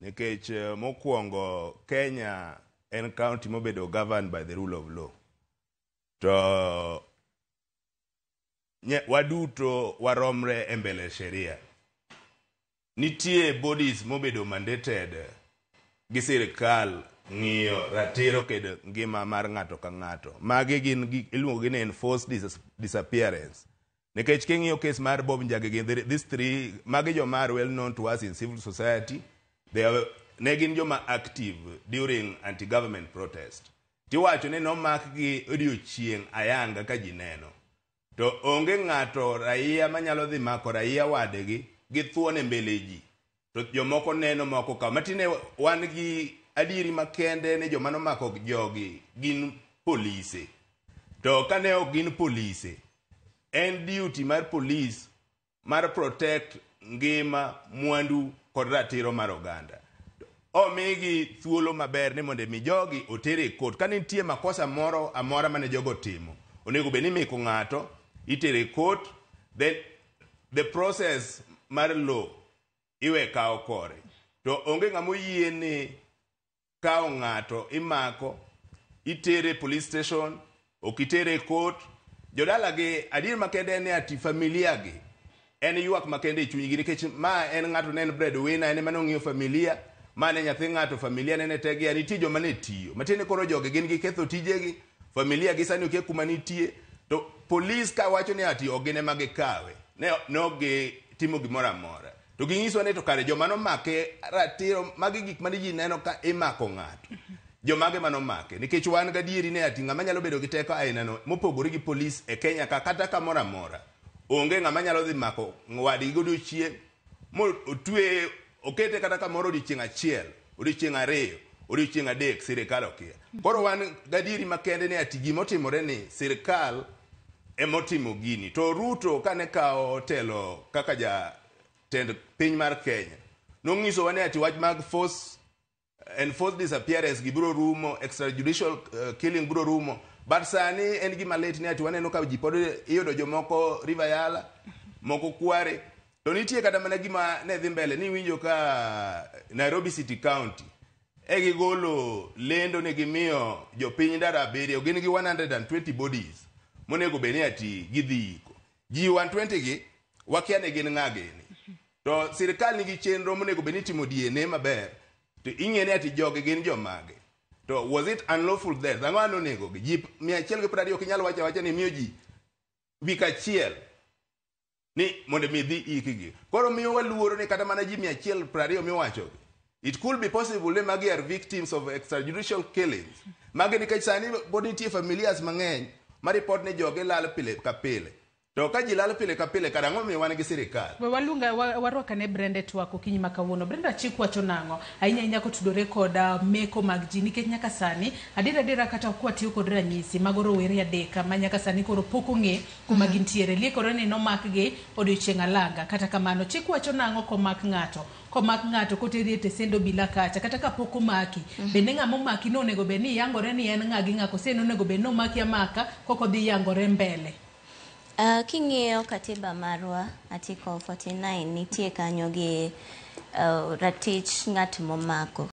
nikech eh, mokwongo kenya en county mobedo governed by the rule of law to waduto waromre e mbele sheria nitie bodies mobedo mandated eh, gi sirikal ng'iyo ratiro ked ngima mar ng'ato ka ng'ato magi gin iluongo gi ni enforced disappearance nikech king'iyo kes mar bob njagi gin these three magi joma are well known to us in civil society They are, ne gin joma active during anti-government protest. Tiwacho ni nomakgi odiochieng' ayanga ka ji neno. To onge ng'ato raia manyalo dhi mako raia wadegi gi thuon e mbele ji. To jomoko neno moko kao. Matine wan gi adiri makende ni joma nomako jogi gin polise. To kane ok gin polise, en duty mar polis mar protect ngima mwandu kod ratiro mar oganda omigi thuolo maber ni mondo mi jogi otere e kot kanitie makosa moro amora mane jogo timo onego bed ni imiko ng'ato itere e kot then the process mar low iwe kaw kore to onge ng'ama oyieni kaw ng'ato imako itere police station ok itere e kot jodalagi adier makende en ni ati familia gi en ywak makende e chunygi nikech ma en ng'ato ne en bred winer en emane ong'iyo familia ma ne nyathi ng'ato familia nene tegia nitie joma ne tiyo matiende koro jogi gin gi ketho tijegi familia gi sani okia e kuma nitie to polis ka wacho ni ati ok gin ema gikawe ne ok gitimo gimoro amora to ginyiswa ni to kare joma nomake ratiro magi gik mane ji neno ka imako ng'ato jomage manomake nikech wan gadieri ne ati ng'ama nyalo bedo gi teko ainano mopogore gi polis e kenya ka kata kamoro amora onge ng'ama nyalo dhi mako wadgi godiochieng motwe okete kata kamoro odiochieng' achiel odiochieng' ariyo odiochieng' adek sirikal okia koro wan gadieri makende ni ati gimotimore ni sirikal emotimo gini to ruto kane kawo telo kaka ja tend piny mar kenya nong'isowa ni ati wach mag force enforce disappearance gibiro rumo extrajudicial uh, killing biro rumo but sani en gima lit ni ati waneno ka ji pod iyudo jomoko River Yala moko Kware to nitie kata mana gima ne dhi mbele ni winjo ka Nairobi City County e gigolo lendo ne gimiyo jopiny dara abiriyo gin gi 120 bodies monego bed ni ati gidhi iko ji 120 gi wakia ne gin ng'a gini to sirikal nigi chenro monego bed ni itimo DNA maber to ing'e ni ati jogi gin jomage to was it unlawful death ang'o ano onego ji mia achiel gi prariyo kinyal wacho awacha ni miyo ji wik achiel ni mondo mi dhi ikgi koro miyo waluoro ni kata mana ji mia achiel prariyo miwachogi it could be possible ni magi are victims of extrajudicial killings magi nikech sani pod nitie familias mang'eny ma ni jogi lal pile ka pile to ka ji lal pile ka pile kara ang'o wan gi sirikal we walunga warwakane brendet wa kokinyi ma kawuono brenda chik wacho nang'o ahinya ahinya kotudore kod ah, meko mag ji nikech nyaka sani adira adira kata ok watiyo kod ranyisi mag rowere adek ma nyaka sani koro pok ong'e kuma mm gintiere liekore ni nomakgi odiochieng' alanga kata kamano chik wacho nang'o komak ng'ato komak ng'ato koteri e tesend bila kacha kata kapok omaki mm -hmm. bende ng'ama omaki nonego bed ni yangore ni en ng'a gi ng'a kose nonego bed nomaki amaka kokodhi yangore mbele Uh, king'iyo katiba marwa article 49 nitie kanyo gi uh, ratich ng'at momako